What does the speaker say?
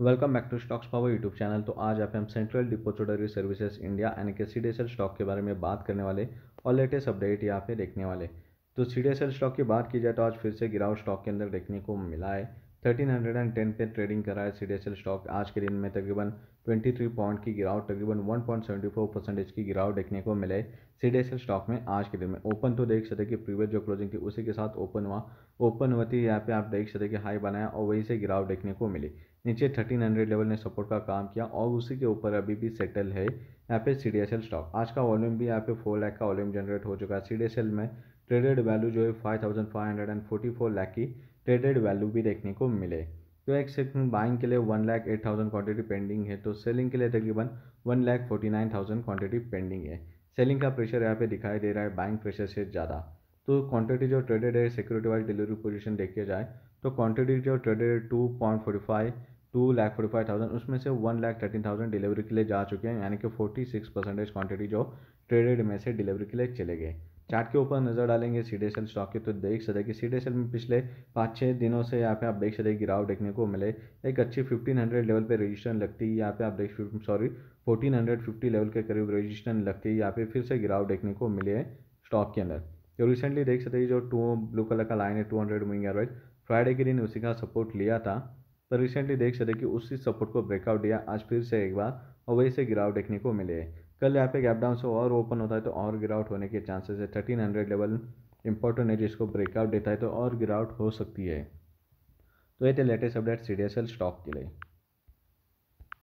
welcome back to Stocks Power YouTube channel तो आज आप हम सेंट्रल डिपोजिटरी सर्विसेज इंडिया यानी कि सी स्टॉक के बारे में बात करने वाले और लेटेस्ट अपडेट यहाँ पे देखने वाले तो सी स्टॉक की बात की जाए तो आज फिर से गिराव स्टॉक के अंदर देखने को मिला है थर्टीन हंड्रेड एंड टेन पे ट्रेडिंग कर रहा है सी स्टॉक आज के दिन में तकरीबन ट्वेंटी थ्री पॉइंट की गिरावट तकरीबन one point seventy four percentage की गिरावट देखने को मिले सी स्टॉक में आज के दिन में ओपन तो देख सकते कि प्रीवियस जो क्लोजिंग थी उसी के साथ ओपन हुआ ओपन हुआ थी यहाँ पे आप देख सकते कि हाई बनाया और वहीं से गिरावट देखने को मिली नीचे थर्टीन हंड्रेड लेवल ने सपोर्ट का काम किया और उसी के ऊपर अभी भी सेटल है यहाँ पे सी स्टॉक आज का वॉल्यूम भी यहाँ पे फोर लाख का वॉल्यूम जनरेट हो चुका है सी में ट्रेडेड वैल्यू जो है five thousand five hundred and forty four lakh की ट्रेडेड वैल्यू भी देखने को मिले तो एक सेक्ट बाइंग के लिए one lakh eight thousand quantity pending है तो सेलिंग के लिए तकरीबन one lakh forty nine thousand quantity pending है सेलिंग का प्रेशर यहाँ पे दिखाई दे रहा है बाइंग प्रेशर से ज़्यादा तो क्वान्टिटी जो ट्रेडेड है सिक्योरिटी वाइज डिलीवरी पोजीशन देखी जाए तो क्वांटिटी जो traded two point forty five two lakh forty five thousand उसमें से one lakh thirteen thousand delivery के लिए जा चुके हैं यानी कि फोर्टी सिक्स परसेंटेज क्वान्टिटी जो ट्रेडेड में से डिलीवरी के लिए चले गए चार्ट के ऊपर नज़र डालेंगे सी डी स्टॉक के तो देख सकते हैं कि सी डी में पिछले पाँच छः दिनों से यहाँ पे आप देख सकते हैं गिराव देखने को मिले एक अच्छी फिफ्टीन हंड्रेड लेवल पे रजिस्ट्रेशन लगती है यहाँ पे आप देख sorry fourteen hundred fifty level के करीब रजिस्ट्रेशन लगती है यहाँ पे फिर से गिराव देखने को मिले है स्टॉक के अंदर तो रिसेंटली देख सकते जो टू ब्लू कलर का लाइन है टू हंड्रेड एवरेज फ्राइडे के दिन उसी का सपोर्ट लिया था पर तो रिसेंटली देख सकते कि उसी सपोर्ट को ब्रेकआउट दिया आज फिर से एक बार और वही से गिराव देखने को मिले है कल यहाँ पे गैप डाउन से और ओपन होता है तो और गिरावट होने के चांसेस है थर्टीन हंड्रेड लेवल इंपॉर्टेंट है जिसको ब्रेकआउट देता है तो और गिरावट हो सकती है तो ये थे लेटेस्ट अपडेट सी स्टॉक के लिए